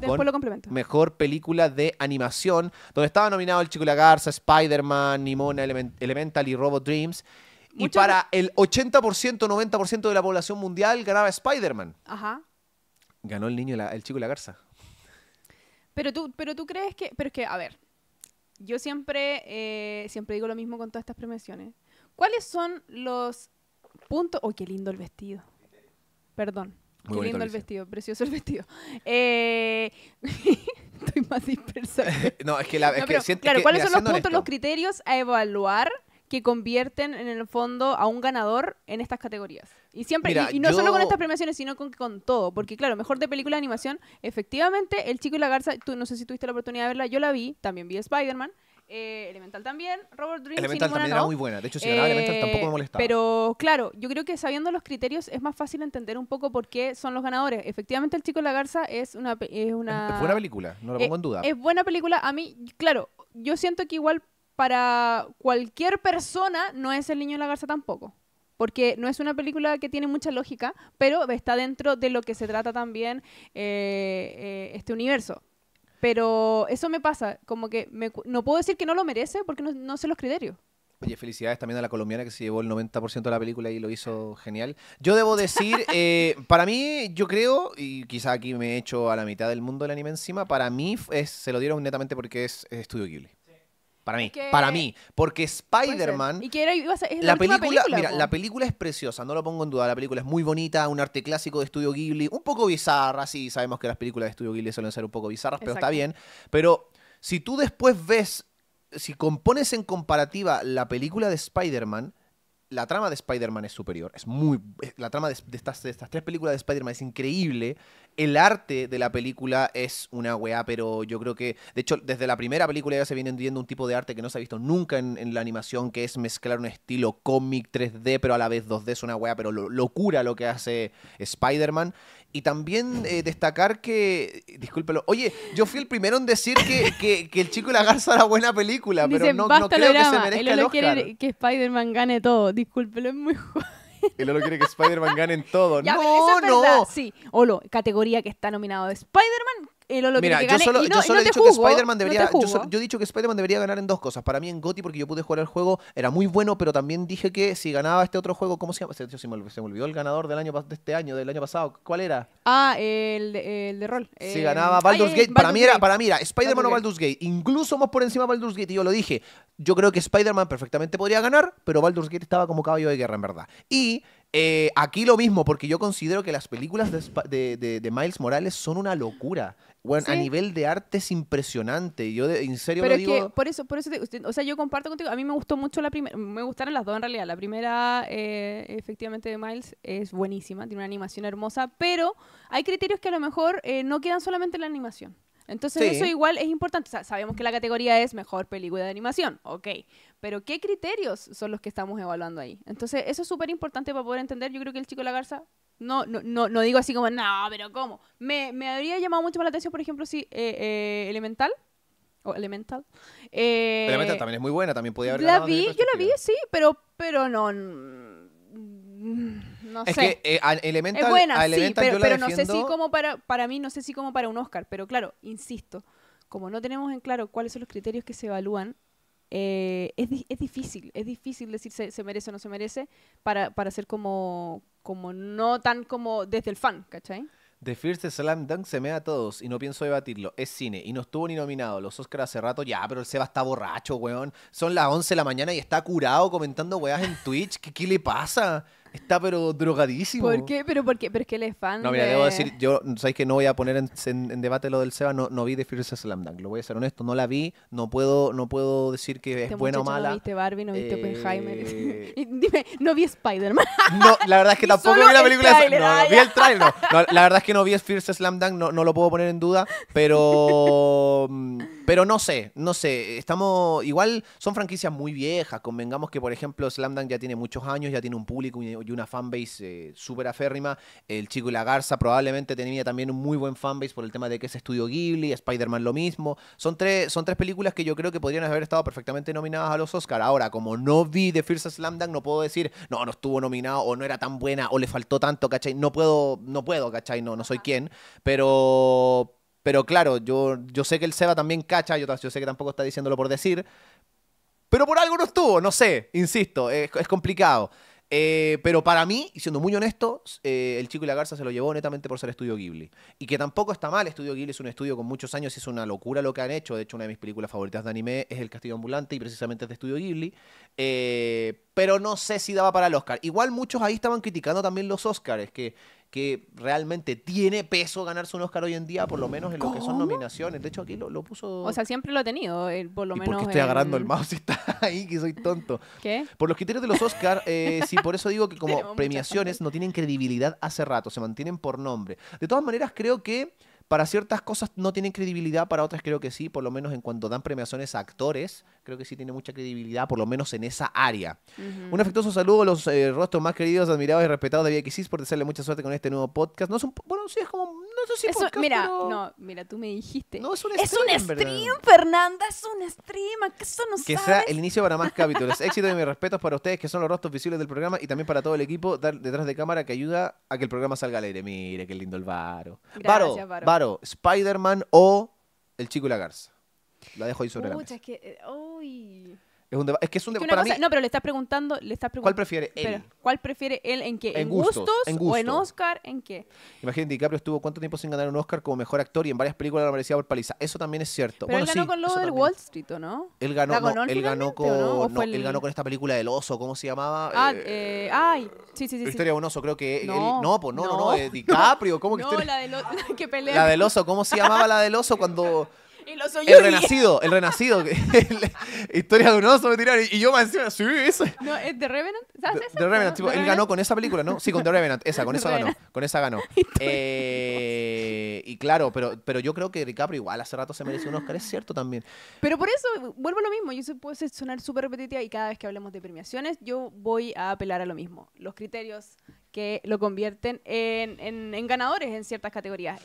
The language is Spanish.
después Mejor película de animación, donde estaba nominado El Chico y la Garza, Spider-Man, Nimona, Elemental y Robot Dreams. Y para el 80%, 90% de la población mundial ganaba Spider-Man. Ajá. Ganó el niño, el chico y la garza. Pero tú, pero tú crees que. Pero es que, a ver. Yo siempre, eh, siempre digo lo mismo con todas estas premiaciones. ¿Cuáles son los puntos. ¡Oh, qué lindo el vestido! Perdón. Qué lindo el vestido, precioso el vestido. Eh, estoy más dispersa. no, es que, la, Claro, ¿cuáles son los puntos, los criterios a evaluar que convierten en el fondo a un ganador en estas categorías? Y siempre, y, no solo con estas premiaciones, sino con, con todo. Porque, claro, mejor de película de animación, efectivamente, El Chico y la Garza, tú no sé si tuviste la oportunidad de verla, yo la vi, también vi Spider-Man. Eh, Elemental también, Robert Dream Elemental también era muy buena, de hecho si ganaba eh, Elemental tampoco me molestaba. Pero claro, yo creo que sabiendo los criterios es más fácil entender un poco por qué son los ganadores. Efectivamente El Chico de la Garza es una... Es una buena película, no lo eh, pongo en duda. Es buena película, a mí, claro, yo siento que igual para cualquier persona no es El Niño de la Garza tampoco. Porque no es una película que tiene mucha lógica, pero está dentro de lo que se trata también este universo. Pero eso me pasa, como que no puedo decir que no lo merece porque no, sé los criterios. Oye, felicidades también a la colombiana que se llevó el 90% de la película y lo hizo genial. Yo debo decir, eh, para mí, yo creo, y quizá aquí me he hecho a la mitad del mundo del anime encima, para mí es, se lo dieron netamente porque es, es Studio Ghibli. Para mí, para mí. Porque Spider-Man. Y la, película, Mira, la película es preciosa, no lo pongo en duda. La película es muy bonita, un arte clásico de estudio Ghibli. Un poco bizarra, sí, sabemos que las películas de estudio Ghibli suelen ser un poco bizarras, pero está bien. Pero si tú después ves, si compones en comparativa la película de Spider-Man la trama de Spider-Man es superior. Es muy. Eh, la trama de, estas, estas, tres películas de Spider-Man es increíble. El arte de la película es una weá, pero yo creo que. De hecho, desde la primera película ya se viene viendo un tipo de arte que no se ha visto nunca en, la animación, que es mezclar un estilo cómic 3D, pero a la vez 2D. Es una weá, pero locura lo que hace Spider-Man. Y también eh, destacar que, discúlpelo, oye, yo fui el primero en decir que, que, que El Chico y la Garza era buena película, pero no, no creo que se merezca el, el Oscar. quiere que Spider-Man gane todo, discúlpelo, es muy joven. El Olo quiere que Spider-Man gane en todo. Ya, no, es no. Sí, Olo, categoría que está nominado Spider-Man, Mira, yo solo, yo he dicho que Spider-Man debería. yo, he dicho que Spider-Man debería ganar en dos cosas. Para mí, en Goti, porque yo pude jugar el juego, era muy bueno, pero también dije que si ganaba este otro juego, ¿cómo se llama? Se, me, olvidó el ganador del año de este año, del año pasado. ¿Cuál era? Ah, el, de rol. Si ganaba ah, Baldur's eh, Gate. para, mí Era, para mí Spider-Man o Baldur's Gate. Incluso más por encima de Baldur's Gate. Y yo lo dije. Yo creo que Spider-Man perfectamente podría ganar, pero Baldur's Gate estaba como caballo de guerra, en verdad. Y eh, aquí lo mismo, porque yo considero que las películas de, Miles Morales son una locura. Bueno, a nivel de arte es impresionante. Yo en serio Pero por eso, por eso, o sea, yo comparto contigo. A mí me gustó mucho la primera, me gustaron las dos en realidad. La primera, eh, efectivamente, de Miles es buenísima, tiene una animación hermosa, pero hay criterios que a lo mejor eh, no quedan solamente en la animación. Entonces eso igual es importante. O sabemos que la categoría es mejor película de animación, ok. Pero ¿qué criterios son los que estamos evaluando ahí? Entonces eso es súper importante para poder entender. Yo creo que el chico de la garza, no, no, no, no digo así como, no, pero ¿cómo? Me, habría llamado mucho más la atención, por ejemplo, si eh, eh, Elemental. O Elemental. Eh, Elemental también es muy buena, también podía haber La vi, yo la vi, sí, pero, pero no no es sé. que eh, buena, sí, pero, no sé si como para, para mí, no sé si como para un Oscar, pero claro, insisto, como no tenemos en claro cuáles son los criterios que se evalúan, eh, es, difícil, es difícil decir se, se, merece o no se merece para, para ser como, como no tan como desde el fan, ¿cachai? The First Slam Dunk se me a todos y no pienso debatirlo. Es cine y no estuvo ni nominado. Los Oscars hace rato ya, pero el Seba está borracho, weón. Son las 11 de la mañana y está curado comentando weas en Twitch. ¿Qué, qué le pasa? Está pero drogadísimo. ¿Por qué? ¿Pero por qué? Pero es que él es fan No, mira, debo decir, yo, ¿sabéis que no voy a poner en, debate lo del Seba? No, vi The Fierce Slam Dunk, lo voy a ser honesto, no la vi, no puedo, no puedo decir que es este buena o mala. no viste Barbie, no viste Oppenheimer. Eh, dime, no vi Spider-Man. no, la verdad es que tampoco vi la película. Trailer, no, no, ah, vi el trailer, La verdad es que no vi Fierce Slam Dunk, no lo puedo poner en duda, pero... Pero no sé, no sé. Estamos. Igual son franquicias muy viejas. Convengamos que, por ejemplo, Slam ya tiene muchos años, ya tiene un público y una fanbase eh, súper aférrima. El Chico y la Garza probablemente tenía también un muy buen fanbase por el tema de que es estudio Ghibli, Spider-Man lo mismo. Son tres, son tres películas que yo creo que podrían haber estado perfectamente nominadas a los Oscar. Ahora, como no vi The First Slam no puedo decir, no, no estuvo nominado, o no era tan buena, o le faltó tanto, ¿cachai? No puedo, no puedo, ¿cachai? No, no soy ah. quién, Pero pero claro, yo, yo sé que el Seba también cacha, yo, yo sé que tampoco está diciéndolo por decir, pero por algo no estuvo, no sé, insisto, es, complicado. Eh, pero para mí, siendo muy honesto, eh, el chico y la garza se lo llevó netamente por ser Estudio Ghibli. Y que tampoco está mal, Estudio Ghibli es un estudio con muchos años y es una locura lo que han hecho. De hecho, una de mis películas favoritas de anime es El Castillo Ambulante y precisamente es de Estudio Ghibli. Eh, pero no sé si daba para el Oscar. Igual muchos ahí estaban criticando también los Oscars, que que realmente tiene peso ganarse un Oscar hoy en día, por lo menos en lo que son nominaciones. De hecho, aquí lo, puso. O sea, siempre lo ha tenido, eh, por lo menos. porque estoy agarrando el mouse y está ahí, que soy tonto? ¿Qué? Por los criterios de los Oscars eh, sí, por eso digo que como premiaciones no tienen credibilidad hace rato, se mantienen por nombre. De todas maneras, creo que para ciertas cosas no tienen credibilidad, para otras creo que sí, por lo menos en cuanto dan premiaciones a actores, creo que sí tiene mucha credibilidad, por lo menos en esa área. Un afectuoso saludo a los eh, rostros más queridos, admirados y respetados de VXIS por desearle mucha suerte con este nuevo podcast. No es un, bueno, sí es como Mira, no, mira, tú me dijiste. No, es un stream. Es un stream, Fernanda, es un stream. Que sea el inicio para más capítulos. Éxito y mis respetos para ustedes, que son los rostros visibles del programa, y también para todo el equipo detrás de cámara que ayuda a que el programa salga al aire. Mire, qué lindo el Varo. varo, Varo, Spider-Man o El Chico y la Garza. La dejo ahí sobre la que, eh, es, un es que es un debate. Para mí, no, pero le estás preguntando. Le estás preguntando ¿Cuál prefiere él? ¿Cuál prefiere él en qué? ¿En, gustos, o en Oscar? ¿En qué? Imagínate, DiCaprio estuvo cuánto tiempo sin ganar un Oscar como mejor actor y en varias películas lo merecía por paliza. Eso también es cierto. Pero él ganó con lo del Wall Street, ¿no? Él ganó, él ganó con. el... Él ganó con esta película del oso, ¿cómo se llamaba? Ah, eh, ay, sí, sí, sí. La historia de un oso, creo que. No, no pues no, no, no, eh, DiCaprio, ¿cómo que No, la del oso, La del oso, ¿cómo se llamaba la del oso cuando el renacido, el renacido. historia de un oso me tiraron. Y, yo me sí, No, es de Revenant. ¿Sabes The Revenant, él ganó con esa película, ¿no? Sí, con The Revenant, esa, con esa ganó, con esa ganó. Eh, y claro, pero, pero yo creo que DiCaprio igual hace rato se merece un Oscar, es cierto también. Pero por eso, vuelvo a lo mismo, yo sé, puede sonar súper repetitiva y cada vez que hablemos de premiaciones, yo voy a apelar a lo mismo, los criterios que lo convierten en, en ganadores en ciertas categorías.